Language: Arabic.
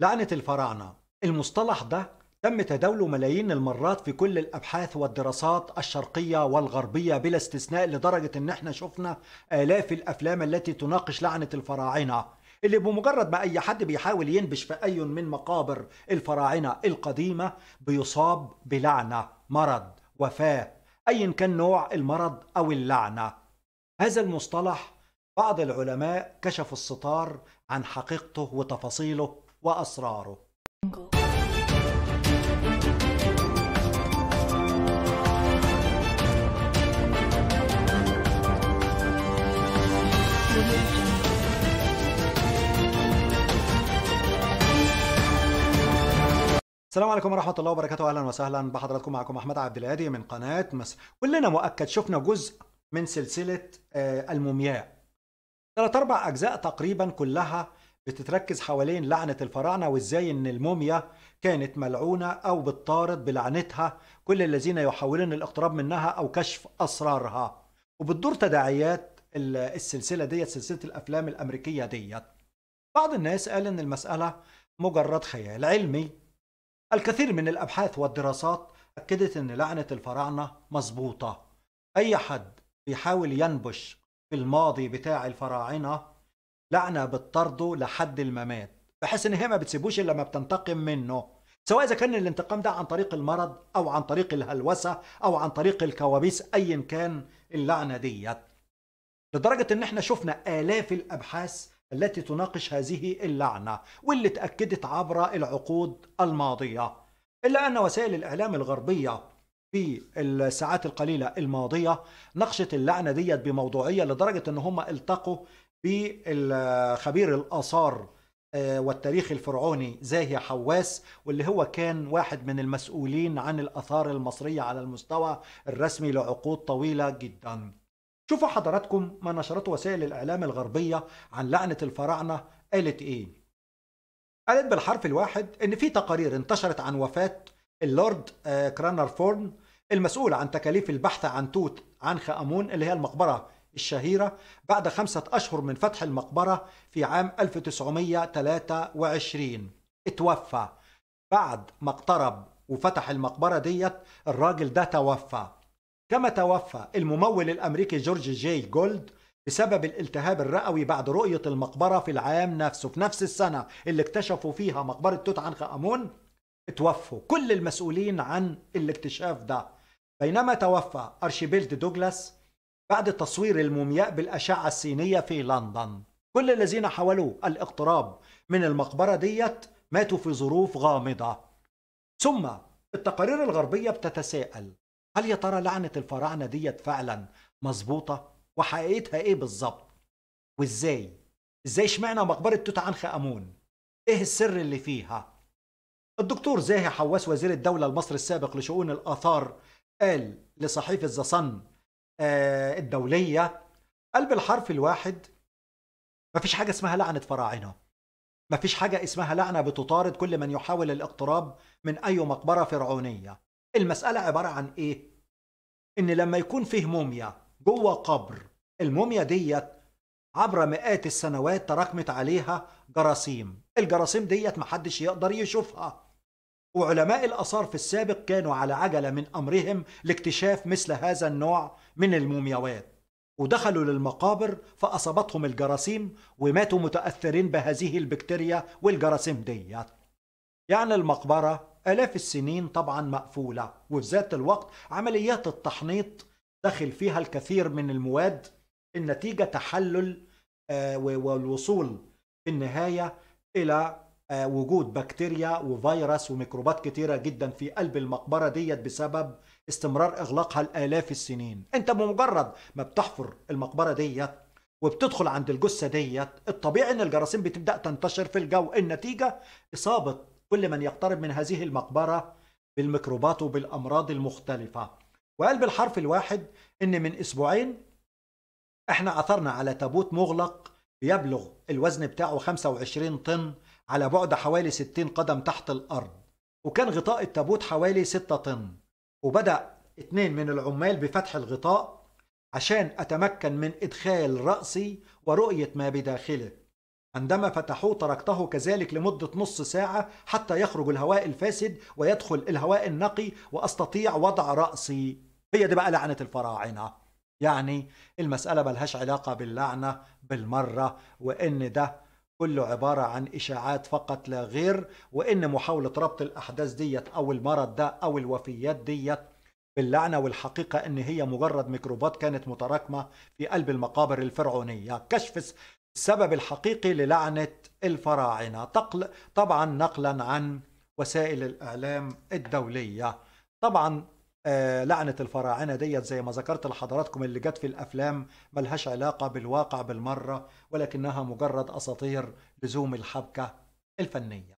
لعنة الفراعنة المصطلح ده تم تداوله ملايين المرات في كل الابحاث والدراسات الشرقيه والغربيه بلا استثناء لدرجه ان احنا شفنا الاف الافلام التي تناقش لعنه الفراعنه اللي بمجرد ما اي حد بيحاول ينبش في اي من مقابر الفراعنه القديمه بيصاب بلعنه مرض وفاه ايا كان نوع المرض او اللعنه هذا المصطلح بعض العلماء كشفوا الستار عن حقيقته وتفاصيله وأسراره السلام عليكم ورحمة الله وبركاته أهلا وسهلا بحضراتكم معكم أحمد عبد الهادي من قناة مصر كلنا مؤكد شفنا جزء من سلسلة آه، المومياء ثلاث أربع أجزاء تقريبا كلها بتتركز حوالين لعنة الفراعنة وإزاي إن الموميا كانت ملعونة أو بتطارد بلعنتها كل الذين يحاولون الاقتراب منها أو كشف أسرارها وبتدور تداعيات السلسلة ديت سلسلة الأفلام الأمريكية ديت بعض الناس قال إن المسألة مجرد خيال علمي الكثير من الأبحاث والدراسات أكدت إن لعنة الفراعنة مظبوطة أي حد بيحاول ينبش في الماضي بتاع الفراعنة لعنة بتطرده لحد الممات بحيث ان هي ما بتسيبوش الا ما بتنتقم منه سواء اذا كان الانتقام ده عن طريق المرض او عن طريق الهلوسه او عن طريق الكوابيس ايا كان اللعنه ديت لدرجه ان احنا شفنا الاف الابحاث التي تناقش هذه اللعنه واللي اتاكدت عبر العقود الماضيه الا ان وسائل الاعلام الغربيه في الساعات القليلة الماضية ناقشت اللعنة ديت بموضوعية لدرجة ان هم التقوا بالخبير الآثار آه، والتاريخ الفرعوني زاهي حواس واللي هو كان واحد من المسؤولين عن الآثار المصرية على المستوى الرسمي لعقود طويلة جدا شوفوا حضراتكم ما نشرته وسائل الإعلام الغربية عن لعنة الفراعنة قالت إيه قالت بالحرف الواحد إن في تقارير انتشرت عن وفاة اللورد آه، كرانر فورن المسؤول عن تكاليف البحث عن توت عنخ امون اللي هي المقبره الشهيرة بعد خمسة أشهر من فتح المقبرة في عام 1923 اتوفى بعد ما اقترب وفتح المقبرة ديت الراجل ده توفى كما توفى الممول الأمريكي جورج جي جولد بسبب الالتهاب الرئوي بعد رؤية المقبرة في العام نفسه في نفس السنة اللي اكتشفوا فيها مقبرة توت عنخ آمون اتوفوا كل المسؤولين عن الاكتشاف ده بينما توفى أرشيبيلد دوجلاس بعد تصوير المومياء بالأشعة السينية في لندن كل الذين حاولوا الاقتراب من المقبرة ديت ماتوا في ظروف غامضة ثم التقارير الغربية بتتساءل هل يا ترى لعنة الفراعنة ديت فعلا مظبوطة وحقيقتها ايه بالظبط وازاي ازاي اشمعنى مقبرة توت عنخ آمون ايه السر اللي فيها الدكتور زاهي حواس وزير الدولة المصري السابق لشؤون الآثار قال لصحيفة ذا آه، الدوليه قلب الحرف الواحد مفيش حاجه اسمها لعنه فراعنه مفيش حاجه اسمها لعنه بتطارد كل من يحاول الاقتراب من اي مقبره فرعونيه المساله عباره عن ايه ان لما يكون فيه موميا جوه قبر الموميا ديت عبر مئات السنوات تراكمت عليها جراثيم الجراثيم ديت محدش يقدر يشوفها وعلماء الآثار في السابق كانوا على عجلة من أمرهم لاكتشاف مثل هذا النوع من المومياوات ودخلوا للمقابر فأصابتهم الجراثيم وماتوا متأثرين بهذه البكتيريا والجراثيم ديت يعني المقبرة آلاف السنين طبعا مقفولة وفي ذات الوقت عمليات التحنيط دخل فيها الكثير من المواد النتيجة تحلل آه، والوصول في النهاية إلى آه، وجود بكتيريا وفيروس وميكروبات كتيرة جدا في قلب المقبرة ديت بسبب استمرار إغلاقها لآلاف السنين أنت بمجرد ما بتحفر المقبرة ديت وبتدخل عند الجثة ديت الطبيعي أن الجراثيم بتبدأ تنتشر في الجو النتيجة إصابة كل من يقترب من هذه المقبرة بالميكروبات وبالأمراض المختلفة وقال بالحرف الواحد أن من أسبوعين احنا عثرنا على تابوت مغلق بيبلغ الوزن بتاعه 25 طن على بعد حوالي 60 قدم تحت الأرض وكان غطاء التابوت حوالي 6 طن وبدأ اتنين من العمال بفتح الغطاء عشان أتمكن من إدخال رأسي ورؤية ما بداخله عندما فتحوه تركته كذلك لمدة نص ساعة حتى يخرج الهواء الفاسد ويدخل الهواء النقي وأستطيع وضع رأسي هي دي بقى لعنة الفراعنة يعني المسألة ملهاش علاقة باللعنة بالمرة وإن ده كله عبارة عن إشاعات فقط لا غير وإن محاولة ربط الأحداث ديت أو المرض ده أو الوفيات ديت باللعنة والحقيقة إن هي مجرد ميكروبات كانت متراكمة في قلب المقابر الفرعونية كشف السبب الحقيقي للعنة الفراعنة تقل طبعا نقلا عن وسائل الإعلام الدولية طبعا آه، لعنة الفراعنة ديت زي ما ذكرت لحضراتكم اللي جت في الأفلام ملهاش علاقة بالواقع بالمرة ولكنها مجرد أساطير لزوم الحبكة الفنية